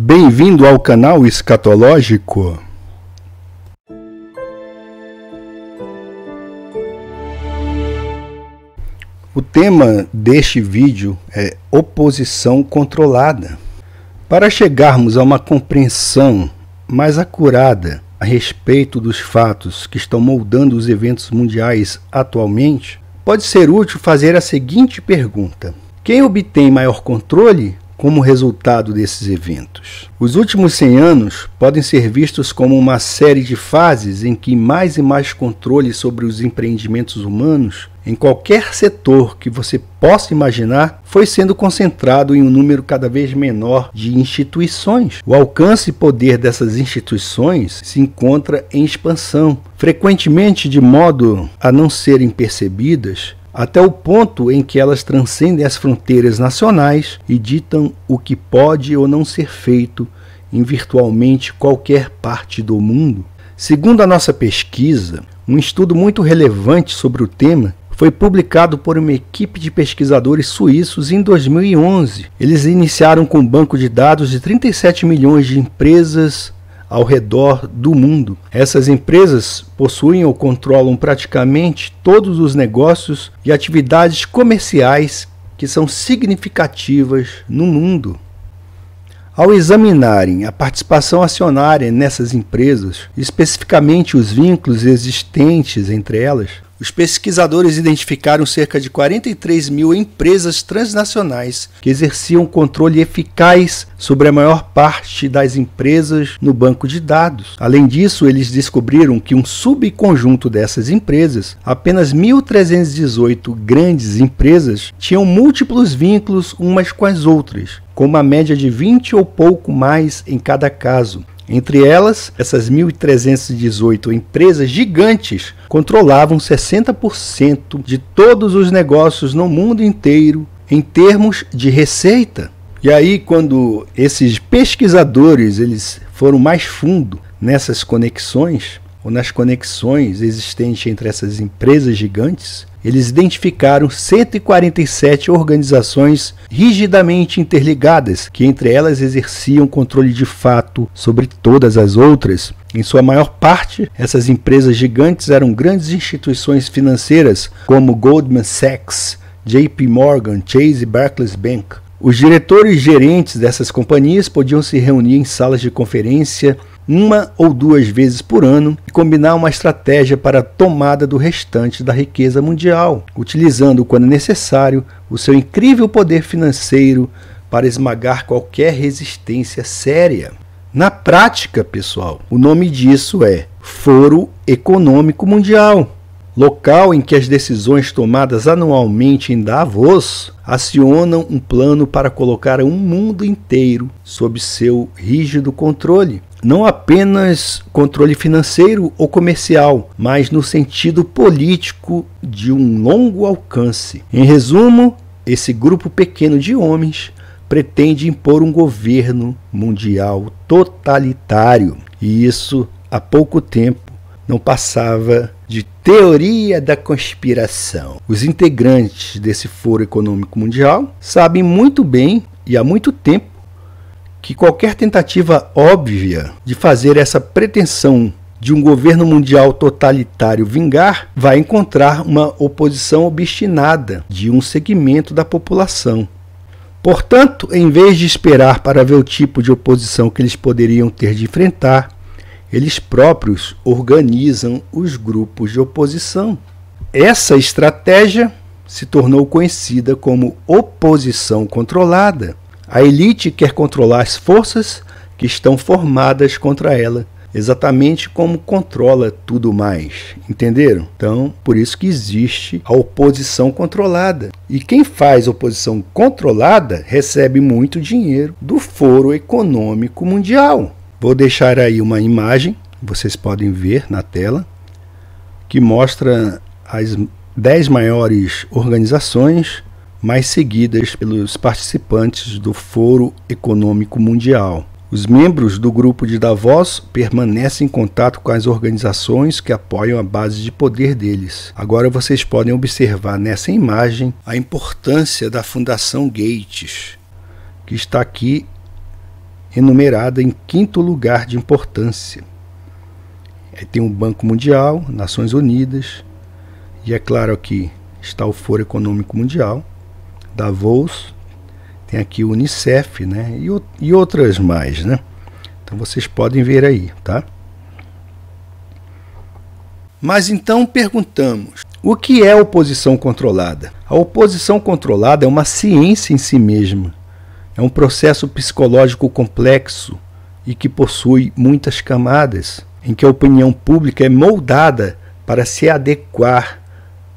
Bem-vindo ao canal Escatológico. O tema deste vídeo é oposição controlada. Para chegarmos a uma compreensão mais acurada a respeito dos fatos que estão moldando os eventos mundiais atualmente, pode ser útil fazer a seguinte pergunta: quem obtém maior controle como resultado desses eventos. Os últimos 100 anos podem ser vistos como uma série de fases em que mais e mais controle sobre os empreendimentos humanos em qualquer setor que você possa imaginar, foi sendo concentrado em um número cada vez menor de instituições. O alcance e poder dessas instituições se encontra em expansão, frequentemente de modo a não serem percebidas até o ponto em que elas transcendem as fronteiras nacionais e ditam o que pode ou não ser feito em virtualmente qualquer parte do mundo? Segundo a nossa pesquisa, um estudo muito relevante sobre o tema foi publicado por uma equipe de pesquisadores suíços em 2011. Eles iniciaram com um banco de dados de 37 milhões de empresas, ao redor do mundo. Essas empresas possuem ou controlam praticamente todos os negócios e atividades comerciais que são significativas no mundo. Ao examinarem a participação acionária nessas empresas, especificamente os vínculos existentes entre elas, os pesquisadores identificaram cerca de 43 mil empresas transnacionais que exerciam controle eficaz sobre a maior parte das empresas no banco de dados. Além disso, eles descobriram que um subconjunto dessas empresas, apenas 1.318 grandes empresas, tinham múltiplos vínculos umas com as outras, com uma média de 20 ou pouco mais em cada caso. Entre elas, essas 1.318 empresas gigantes controlavam 60% de todos os negócios no mundo inteiro em termos de receita. E aí quando esses pesquisadores eles foram mais fundo nessas conexões, ou nas conexões existentes entre essas empresas gigantes, eles identificaram 147 organizações rigidamente interligadas, que entre elas exerciam controle de fato sobre todas as outras. Em sua maior parte, essas empresas gigantes eram grandes instituições financeiras como Goldman Sachs, JP Morgan, Chase e Barclays Bank. Os diretores e gerentes dessas companhias podiam se reunir em salas de conferência uma ou duas vezes por ano e combinar uma estratégia para a tomada do restante da riqueza mundial, utilizando quando necessário o seu incrível poder financeiro para esmagar qualquer resistência séria. Na prática, pessoal, o nome disso é Foro Econômico Mundial local em que as decisões tomadas anualmente em Davos acionam um plano para colocar um mundo inteiro sob seu rígido controle não apenas controle financeiro ou comercial, mas no sentido político de um longo alcance. Em resumo, esse grupo pequeno de homens pretende impor um governo mundial totalitário. E isso há pouco tempo não passava de teoria da conspiração. Os integrantes desse Foro Econômico Mundial sabem muito bem e há muito tempo que qualquer tentativa óbvia de fazer essa pretensão de um governo mundial totalitário vingar vai encontrar uma oposição obstinada de um segmento da população. Portanto, em vez de esperar para ver o tipo de oposição que eles poderiam ter de enfrentar, eles próprios organizam os grupos de oposição. Essa estratégia se tornou conhecida como oposição controlada a elite quer controlar as forças que estão formadas contra ela, exatamente como controla tudo mais. Entenderam? Então, por isso que existe a oposição controlada. E quem faz oposição controlada recebe muito dinheiro do Foro Econômico Mundial. Vou deixar aí uma imagem, vocês podem ver na tela, que mostra as 10 maiores organizações mais seguidas pelos participantes do Foro Econômico Mundial. Os membros do grupo de Davos permanecem em contato com as organizações que apoiam a base de poder deles. Agora vocês podem observar nessa imagem a importância da Fundação Gates, que está aqui enumerada em quinto lugar de importância. Aí tem o Banco Mundial, Nações Unidas, e é claro que está o Foro Econômico Mundial, da Vols, tem aqui o Unicef, né? E, e outras mais, né? Então vocês podem ver aí, tá? Mas então perguntamos: o que é oposição controlada? A oposição controlada é uma ciência em si mesma. É um processo psicológico complexo e que possui muitas camadas, em que a opinião pública é moldada para se adequar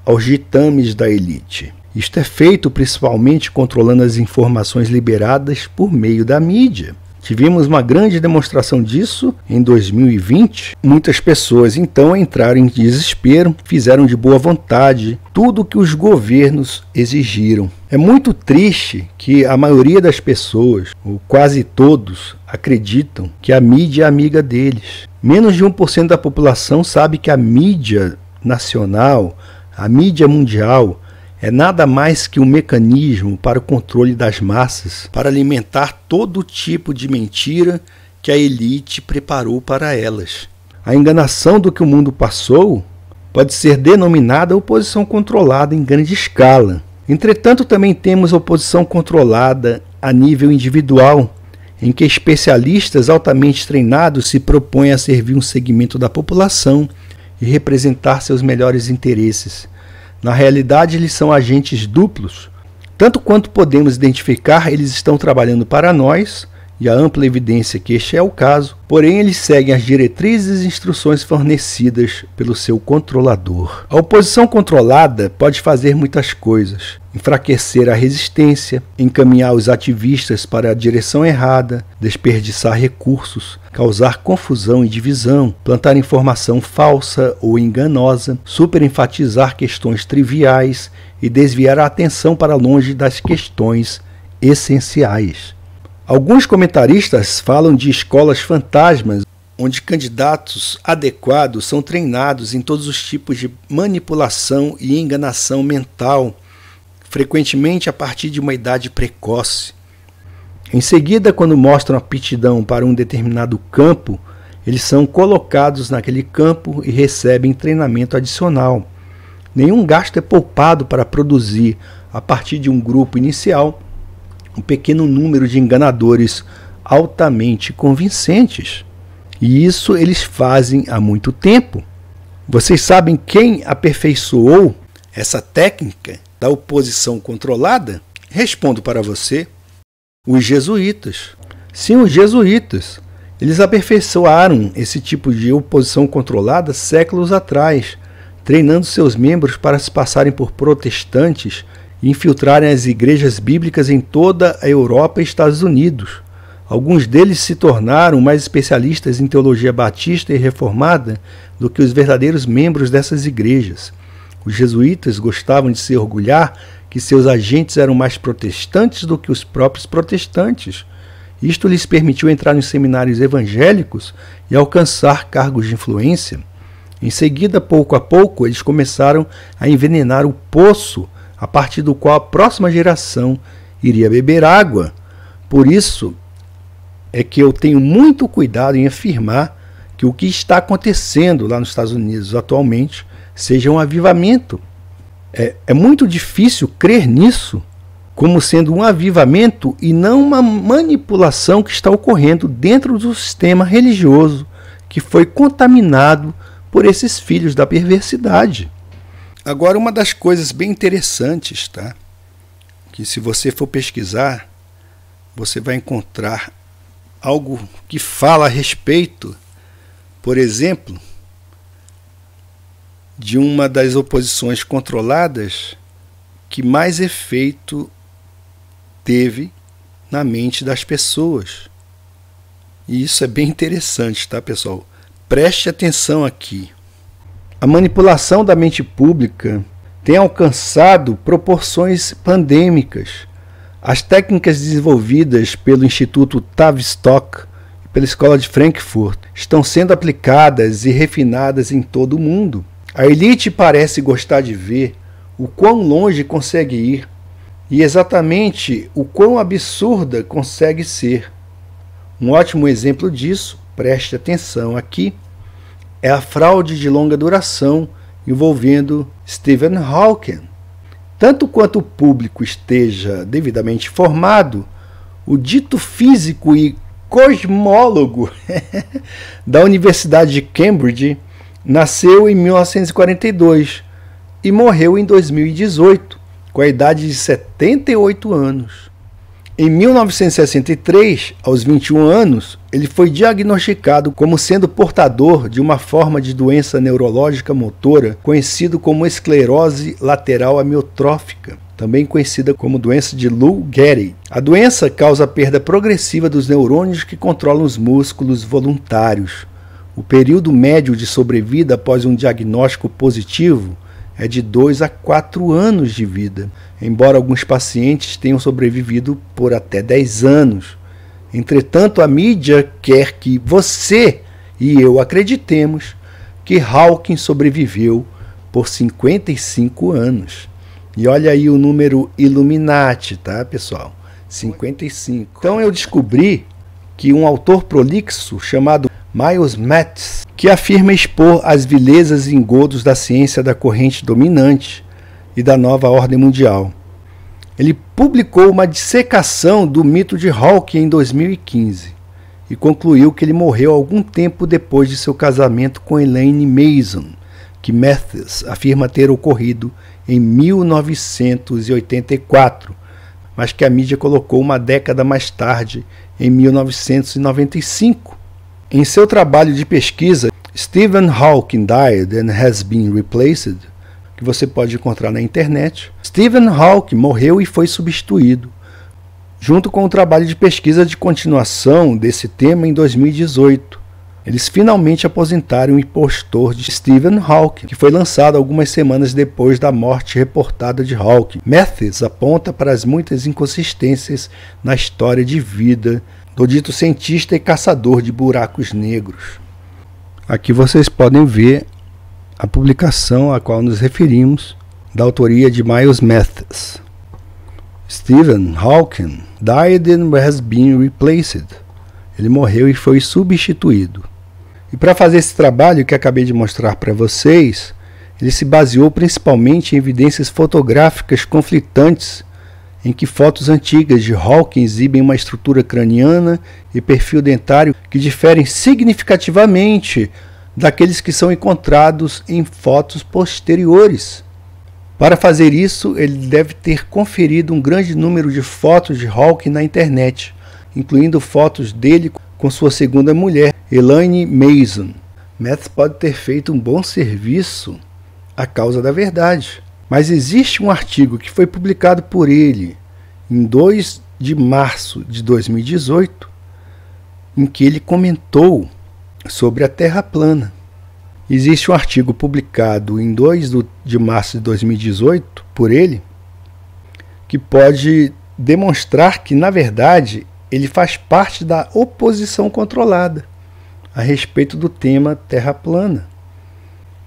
aos ditames da elite. Isto é feito principalmente controlando as informações liberadas por meio da mídia. Tivemos uma grande demonstração disso em 2020. Muitas pessoas então entraram em desespero, fizeram de boa vontade tudo o que os governos exigiram. É muito triste que a maioria das pessoas, ou quase todos, acreditam que a mídia é amiga deles. Menos de 1% da população sabe que a mídia nacional, a mídia mundial, é nada mais que um mecanismo para o controle das massas, para alimentar todo tipo de mentira que a elite preparou para elas. A enganação do que o mundo passou pode ser denominada oposição controlada em grande escala. Entretanto, também temos oposição controlada a nível individual, em que especialistas altamente treinados se propõem a servir um segmento da população e representar seus melhores interesses. Na realidade, eles são agentes duplos. Tanto quanto podemos identificar, eles estão trabalhando para nós e a ampla evidência que este é o caso, porém eles seguem as diretrizes e instruções fornecidas pelo seu controlador. A oposição controlada pode fazer muitas coisas: enfraquecer a resistência, encaminhar os ativistas para a direção errada, desperdiçar recursos, causar confusão e divisão, plantar informação falsa ou enganosa, superenfatizar questões triviais e desviar a atenção para longe das questões essenciais. Alguns comentaristas falam de escolas fantasmas, onde candidatos adequados são treinados em todos os tipos de manipulação e enganação mental, frequentemente a partir de uma idade precoce. Em seguida, quando mostram aptidão para um determinado campo, eles são colocados naquele campo e recebem treinamento adicional. Nenhum gasto é poupado para produzir, a partir de um grupo inicial, um pequeno número de enganadores altamente convincentes. E isso eles fazem há muito tempo. Vocês sabem quem aperfeiçoou essa técnica da oposição controlada? Respondo para você: os jesuítas. Sim, os jesuítas. Eles aperfeiçoaram esse tipo de oposição controlada séculos atrás, treinando seus membros para se passarem por protestantes infiltrarem as igrejas bíblicas em toda a Europa e Estados Unidos. Alguns deles se tornaram mais especialistas em teologia batista e reformada do que os verdadeiros membros dessas igrejas. Os jesuítas gostavam de se orgulhar que seus agentes eram mais protestantes do que os próprios protestantes. Isto lhes permitiu entrar nos seminários evangélicos e alcançar cargos de influência. Em seguida, pouco a pouco, eles começaram a envenenar o poço a partir do qual a próxima geração iria beber água. Por isso é que eu tenho muito cuidado em afirmar que o que está acontecendo lá nos Estados Unidos atualmente seja um avivamento. É, é muito difícil crer nisso como sendo um avivamento e não uma manipulação que está ocorrendo dentro do sistema religioso que foi contaminado por esses filhos da perversidade. Agora, uma das coisas bem interessantes, tá? Que se você for pesquisar, você vai encontrar algo que fala a respeito, por exemplo, de uma das oposições controladas que mais efeito teve na mente das pessoas. E isso é bem interessante, tá, pessoal? Preste atenção aqui. A manipulação da mente pública tem alcançado proporções pandêmicas. As técnicas desenvolvidas pelo Instituto Tavistock e pela Escola de Frankfurt estão sendo aplicadas e refinadas em todo o mundo. A elite parece gostar de ver o quão longe consegue ir e exatamente o quão absurda consegue ser. Um ótimo exemplo disso, preste atenção aqui, é a fraude de longa duração envolvendo Stephen Hawking. Tanto quanto o público esteja devidamente formado, o dito físico e cosmólogo da Universidade de Cambridge nasceu em 1942 e morreu em 2018, com a idade de 78 anos. Em 1963, aos 21 anos, ele foi diagnosticado como sendo portador de uma forma de doença neurológica motora conhecido como esclerose lateral amiotrófica, também conhecida como doença de Lou Gehrig. A doença causa a perda progressiva dos neurônios que controlam os músculos voluntários. O período médio de sobrevida após um diagnóstico positivo é de 2 a 4 anos de vida, embora alguns pacientes tenham sobrevivido por até 10 anos. Entretanto, a mídia quer que você e eu acreditemos que Hawking sobreviveu por 55 anos. E olha aí o número Illuminati, tá, pessoal? 55. Então eu descobri que um autor prolixo chamado Miles Metz, que afirma expor as vilezas e engodos da ciência da corrente dominante e da nova ordem mundial. Ele publicou uma dissecação do mito de Hawke em 2015 e concluiu que ele morreu algum tempo depois de seu casamento com Elaine Mason, que Mathis afirma ter ocorrido em 1984, mas que a mídia colocou uma década mais tarde, em 1995. Em seu trabalho de pesquisa, Stephen Hawking Died and Has Been Replaced, que você pode encontrar na internet, Stephen Hawking morreu e foi substituído, junto com o trabalho de pesquisa de continuação desse tema em 2018, eles finalmente aposentaram o impostor de Stephen Hawking, que foi lançado algumas semanas depois da morte reportada de Hawking. Mathis aponta para as muitas inconsistências na história de vida do dito cientista e caçador de buracos negros. Aqui vocês podem ver a publicação a qual nos referimos, da autoria de Miles Mathis. Stephen Hawking died and has been replaced. Ele morreu e foi substituído. E para fazer esse trabalho que acabei de mostrar para vocês, ele se baseou principalmente em evidências fotográficas conflitantes, em que fotos antigas de Hawking exibem uma estrutura craniana e perfil dentário que diferem significativamente daqueles que são encontrados em fotos posteriores. Para fazer isso, ele deve ter conferido um grande número de fotos de Hawking na internet, incluindo fotos dele com sua segunda mulher, Elaine Mason. Metz pode ter feito um bom serviço à causa da verdade. Mas existe um artigo que foi publicado por ele em 2 de março de 2018, em que ele comentou sobre a Terra plana. Existe um artigo publicado em 2 de março de 2018 por ele que pode demonstrar que, na verdade, ele faz parte da oposição controlada a respeito do tema Terra plana.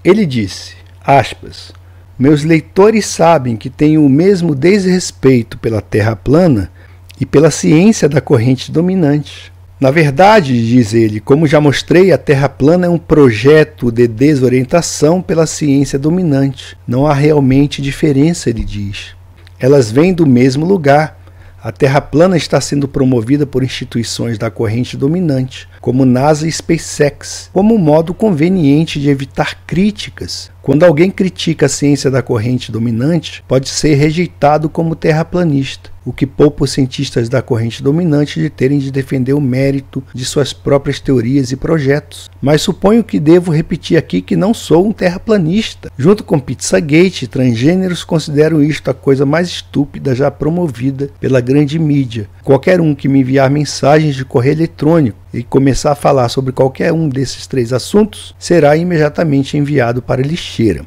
Ele disse, aspas, meus leitores sabem que tenho o mesmo desrespeito pela Terra plana e pela ciência da corrente dominante. Na verdade, diz ele, como já mostrei, a Terra plana é um projeto de desorientação pela ciência dominante. Não há realmente diferença, ele diz. Elas vêm do mesmo lugar a Terra plana está sendo promovida por instituições da corrente dominante, como NASA e SpaceX, como um modo conveniente de evitar críticas quando alguém critica a ciência da corrente dominante, pode ser rejeitado como terraplanista, o que poupa os cientistas da corrente dominante de terem de defender o mérito de suas próprias teorias e projetos. Mas suponho que devo repetir aqui que não sou um terraplanista. Junto com Pizzagate, transgêneros consideram isto a coisa mais estúpida já promovida pela grande mídia. Qualquer um que me enviar mensagens de correio eletrônico e começar a falar sobre qualquer um desses três assuntos, será imediatamente enviado para lixeira.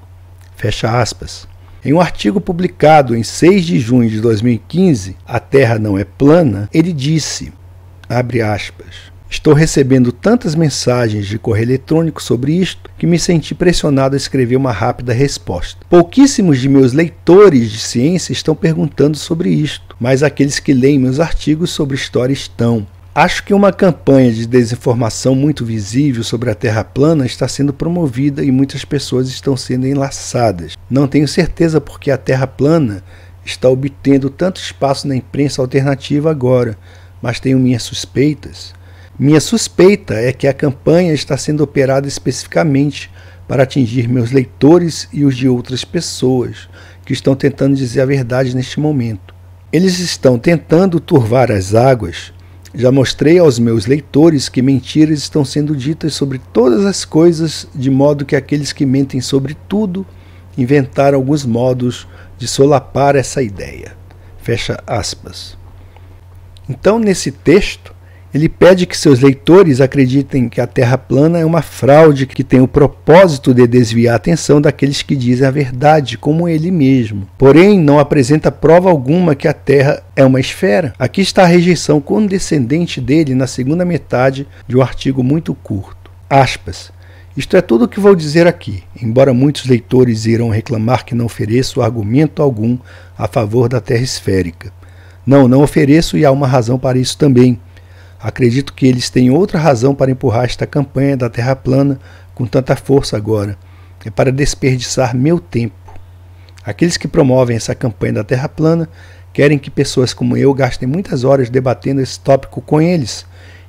Fecha aspas. Em um artigo publicado em 6 de junho de 2015, A Terra Não É Plana, ele disse, abre aspas, Estou recebendo tantas mensagens de correio eletrônico sobre isto que me senti pressionado a escrever uma rápida resposta. Pouquíssimos de meus leitores de ciência estão perguntando sobre isto, mas aqueles que leem meus artigos sobre história estão. Acho que uma campanha de desinformação muito visível sobre a Terra plana está sendo promovida e muitas pessoas estão sendo enlaçadas. Não tenho certeza porque a Terra plana está obtendo tanto espaço na imprensa alternativa agora, mas tenho minhas suspeitas. Minha suspeita é que a campanha está sendo operada especificamente para atingir meus leitores e os de outras pessoas que estão tentando dizer a verdade neste momento. Eles estão tentando turvar as águas já mostrei aos meus leitores que mentiras estão sendo ditas sobre todas as coisas, de modo que aqueles que mentem sobre tudo inventaram alguns modos de solapar essa ideia. Fecha aspas. Então, nesse texto, ele pede que seus leitores acreditem que a Terra plana é uma fraude que tem o propósito de desviar a atenção daqueles que dizem a verdade, como ele mesmo. Porém, não apresenta prova alguma que a Terra é uma esfera. Aqui está a rejeição condescendente dele na segunda metade de um artigo muito curto. Aspas. Isto é tudo o que vou dizer aqui, embora muitos leitores irão reclamar que não ofereço argumento algum a favor da Terra esférica. Não, não ofereço e há uma razão para isso também. Acredito que eles têm outra razão para empurrar esta campanha da Terra plana com tanta força agora. É para desperdiçar meu tempo. Aqueles que promovem essa campanha da Terra plana querem que pessoas como eu gastem muitas horas debatendo esse tópico com eles.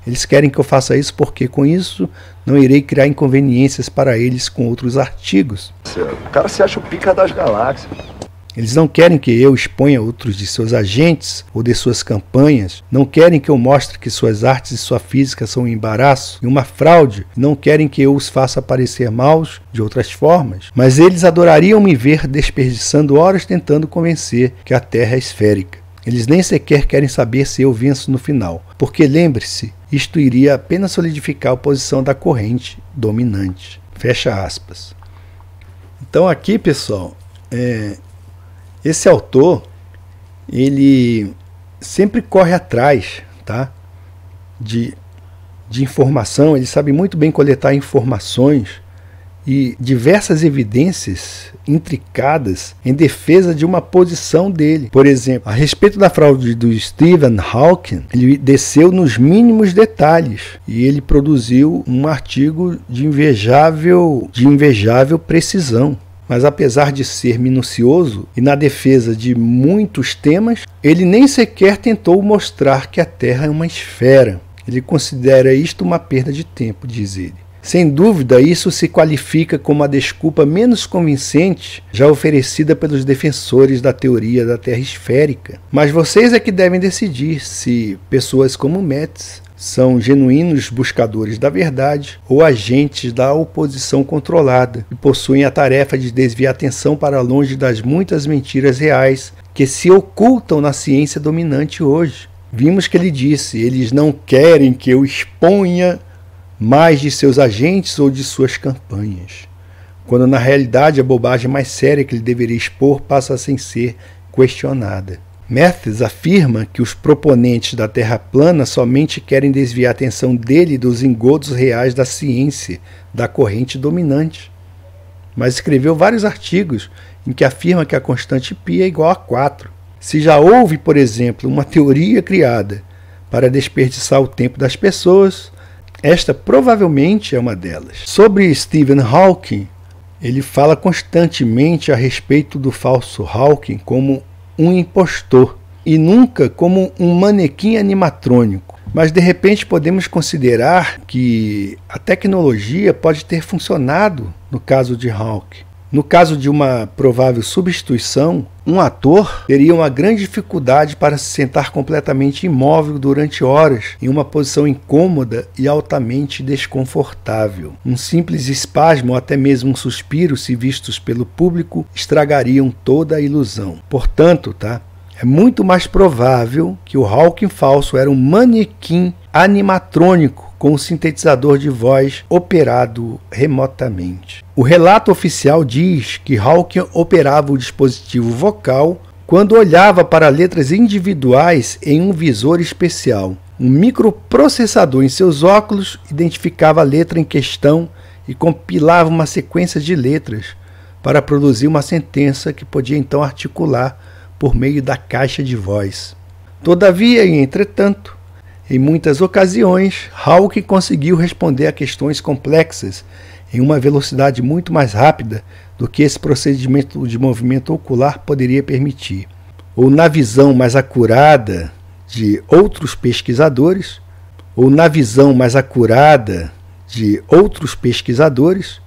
Eles querem que eu faça isso porque com isso não irei criar inconveniências para eles com outros artigos. O cara se acha o pica das galáxias. Eles não querem que eu exponha outros de seus agentes ou de suas campanhas, não querem que eu mostre que suas artes e sua física são um embaraço e uma fraude, não querem que eu os faça parecer maus de outras formas, mas eles adorariam me ver desperdiçando horas tentando convencer que a Terra é esférica. Eles nem sequer querem saber se eu venço no final, porque lembre-se, isto iria apenas solidificar a posição da corrente dominante. Fecha aspas. Então aqui, pessoal, é, esse autor, ele sempre corre atrás, tá? De, de informação, ele sabe muito bem coletar informações e diversas evidências intricadas em defesa de uma posição dele. Por exemplo, a respeito da fraude do Stephen Hawking, ele desceu nos mínimos detalhes e ele produziu um artigo de invejável, de invejável precisão. Mas apesar de ser minucioso e na defesa de muitos temas, ele nem sequer tentou mostrar que a Terra é uma esfera. Ele considera isto uma perda de tempo, diz ele. Sem dúvida, isso se qualifica como a desculpa menos convincente já oferecida pelos defensores da teoria da Terra esférica. Mas vocês é que devem decidir se pessoas como Metz são genuínos buscadores da verdade ou agentes da oposição controlada e possuem a tarefa de desviar a atenção para longe das muitas mentiras reais que se ocultam na ciência dominante hoje. Vimos que ele disse: eles não querem que eu exponha mais de seus agentes ou de suas campanhas, quando na realidade a bobagem mais séria que ele deveria expor passa sem ser questionada. Mathes afirma que os proponentes da Terra plana somente querem desviar a atenção dele dos engodos reais da ciência, da corrente dominante. Mas escreveu vários artigos em que afirma que a constante π é igual a 4. Se já houve, por exemplo, uma teoria criada para desperdiçar o tempo das pessoas, esta provavelmente é uma delas. Sobre Stephen Hawking, ele fala constantemente a respeito do falso Hawking como um impostor e nunca como um manequim animatrônico. Mas de repente podemos considerar que a tecnologia pode ter funcionado no caso de Hawke. No caso de uma provável substituição, um ator teria uma grande dificuldade para se sentar completamente imóvel durante horas em uma posição incômoda e altamente desconfortável. Um simples espasmo ou até mesmo um suspiro, se vistos pelo público, estragariam toda a ilusão. Portanto, tá? É muito mais provável que o Hawking falso era um manequim animatrônico com um sintetizador de voz operado remotamente. O relato oficial diz que Hawking operava o dispositivo vocal quando olhava para letras individuais em um visor especial. Um microprocessador em seus óculos identificava a letra em questão e compilava uma sequência de letras para produzir uma sentença que podia então articular por meio da caixa de voz. Todavia e entretanto, em muitas ocasiões, Hawke conseguiu responder a questões complexas em uma velocidade muito mais rápida do que esse procedimento de movimento ocular poderia permitir. Ou na visão mais acurada de outros pesquisadores, ou na visão mais acurada de outros pesquisadores,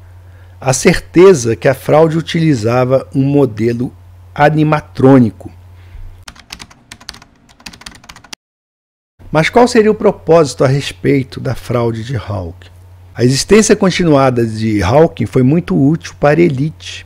a certeza que a fraude utilizava um modelo animatrônico Mas qual seria o propósito a respeito da fraude de Hawking? A existência continuada de Hawking foi muito útil para a elite,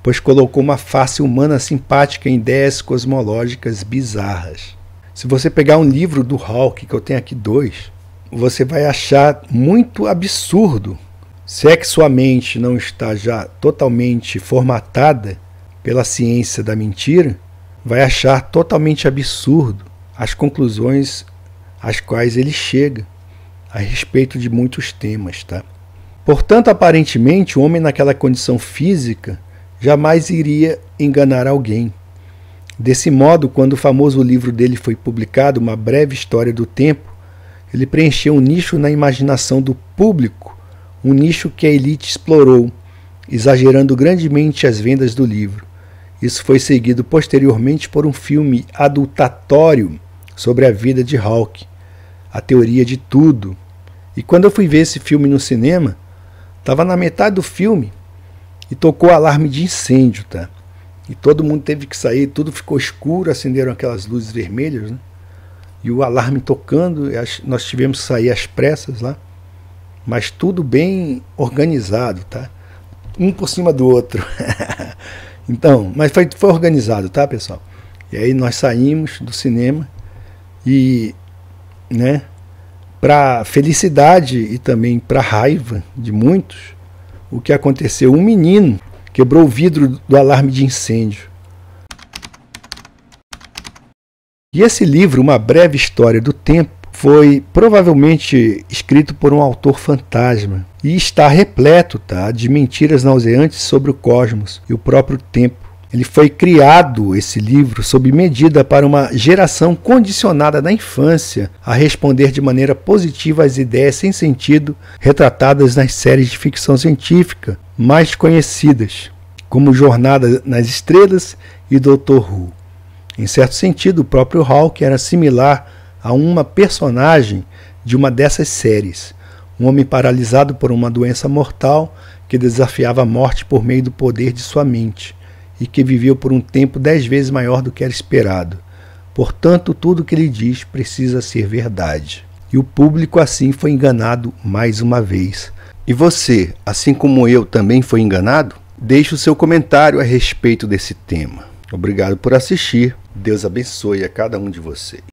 pois colocou uma face humana simpática em ideias cosmológicas bizarras. Se você pegar um livro do Hawking, que eu tenho aqui dois, você vai achar muito absurdo. Se é que sua mente não está já totalmente formatada pela ciência da mentira, vai achar totalmente absurdo as conclusões às quais ele chega a respeito de muitos temas, tá? Portanto, aparentemente, o homem naquela condição física jamais iria enganar alguém. Desse modo, quando o famoso livro dele foi publicado, Uma Breve História do Tempo, ele preencheu um nicho na imaginação do público, um nicho que a elite explorou, exagerando grandemente as vendas do livro. Isso foi seguido posteriormente por um filme adultatório sobre a vida de Hawke, a teoria de tudo. E quando eu fui ver esse filme no cinema, estava na metade do filme e tocou alarme de incêndio, tá? E todo mundo teve que sair, tudo ficou escuro, acenderam aquelas luzes vermelhas, né? E o alarme tocando, nós tivemos que sair às pressas lá, mas tudo bem organizado, tá? Um por cima do outro. então, mas foi, foi organizado, tá, pessoal? E aí nós saímos do cinema e né, para felicidade e também para raiva de muitos, o que aconteceu? Um menino quebrou o vidro do alarme de incêndio. E esse livro, Uma Breve História do Tempo, foi provavelmente escrito por um autor fantasma e está repleto tá, de mentiras nauseantes sobre o cosmos e o próprio tempo. Ele foi criado, esse livro, sob medida para uma geração condicionada na infância a responder de maneira positiva às ideias sem sentido retratadas nas séries de ficção científica mais conhecidas, como Jornada nas Estrelas e Doutor Who. Em certo sentido, o próprio Hulk era similar a uma personagem de uma dessas séries, um homem paralisado por uma doença mortal que desafiava a morte por meio do poder de sua mente e que viveu por um tempo dez vezes maior do que era esperado. Portanto, tudo o que ele diz precisa ser verdade. E o público assim foi enganado mais uma vez. E você, assim como eu, também foi enganado? Deixe o seu comentário a respeito desse tema. Obrigado por assistir. Deus abençoe a cada um de vocês.